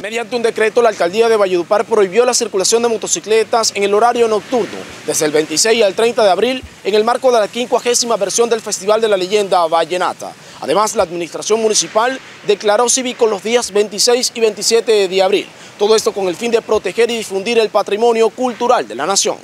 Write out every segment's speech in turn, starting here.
Mediante un decreto, la alcaldía de Valledupar prohibió la circulación de motocicletas en el horario nocturno, desde el 26 al 30 de abril, en el marco de la quincuagésima versión del Festival de la Leyenda Vallenata. Además, la administración municipal declaró cívico los días 26 y 27 de abril. Todo esto con el fin de proteger y difundir el patrimonio cultural de la nación.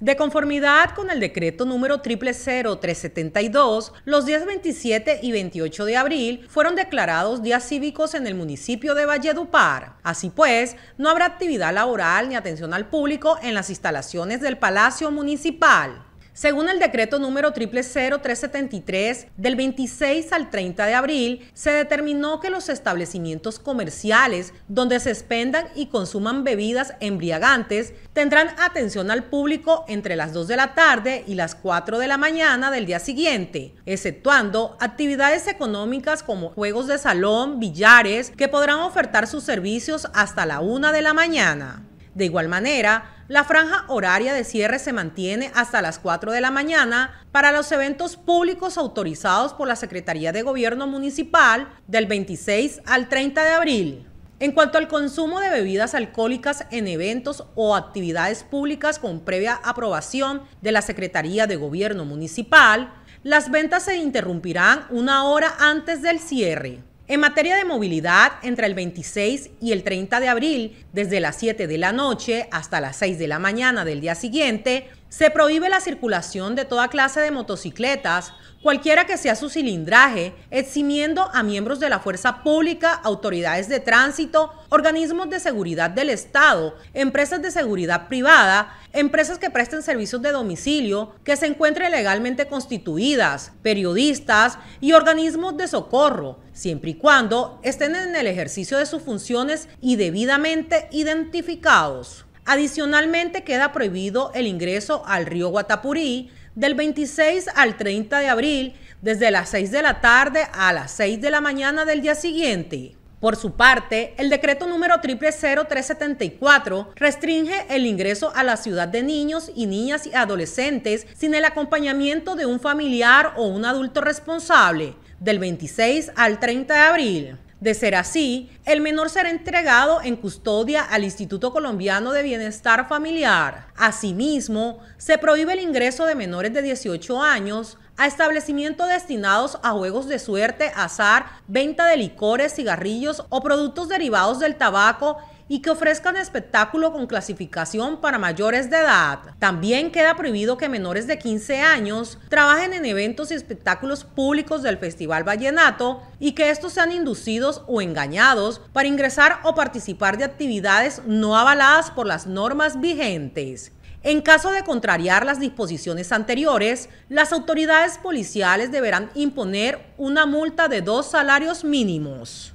De conformidad con el decreto número 000372, los días 27 y 28 de abril fueron declarados días cívicos en el municipio de Valledupar. Así pues, no habrá actividad laboral ni atención al público en las instalaciones del Palacio Municipal. Según el decreto número 000373 del 26 al 30 de abril, se determinó que los establecimientos comerciales donde se expendan y consuman bebidas embriagantes tendrán atención al público entre las 2 de la tarde y las 4 de la mañana del día siguiente, exceptuando actividades económicas como juegos de salón, billares, que podrán ofertar sus servicios hasta la 1 de la mañana. De igual manera, la franja horaria de cierre se mantiene hasta las 4 de la mañana para los eventos públicos autorizados por la Secretaría de Gobierno Municipal del 26 al 30 de abril. En cuanto al consumo de bebidas alcohólicas en eventos o actividades públicas con previa aprobación de la Secretaría de Gobierno Municipal, las ventas se interrumpirán una hora antes del cierre. En materia de movilidad, entre el 26 y el 30 de abril, desde las 7 de la noche hasta las 6 de la mañana del día siguiente, se prohíbe la circulación de toda clase de motocicletas, cualquiera que sea su cilindraje, eximiendo a miembros de la fuerza pública, autoridades de tránsito, organismos de seguridad del Estado, empresas de seguridad privada, empresas que presten servicios de domicilio, que se encuentren legalmente constituidas, periodistas y organismos de socorro, siempre y cuando estén en el ejercicio de sus funciones y debidamente identificados. Adicionalmente queda prohibido el ingreso al río Guatapurí del 26 al 30 de abril desde las 6 de la tarde a las 6 de la mañana del día siguiente. Por su parte, el decreto número 000374 restringe el ingreso a la ciudad de niños y niñas y adolescentes sin el acompañamiento de un familiar o un adulto responsable del 26 al 30 de abril. De ser así, el menor será entregado en custodia al Instituto Colombiano de Bienestar Familiar. Asimismo, se prohíbe el ingreso de menores de 18 años a establecimientos destinados a juegos de suerte, azar, venta de licores, cigarrillos o productos derivados del tabaco y que ofrezcan espectáculo con clasificación para mayores de edad. También queda prohibido que menores de 15 años trabajen en eventos y espectáculos públicos del Festival Vallenato y que estos sean inducidos o engañados para ingresar o participar de actividades no avaladas por las normas vigentes. En caso de contrariar las disposiciones anteriores, las autoridades policiales deberán imponer una multa de dos salarios mínimos.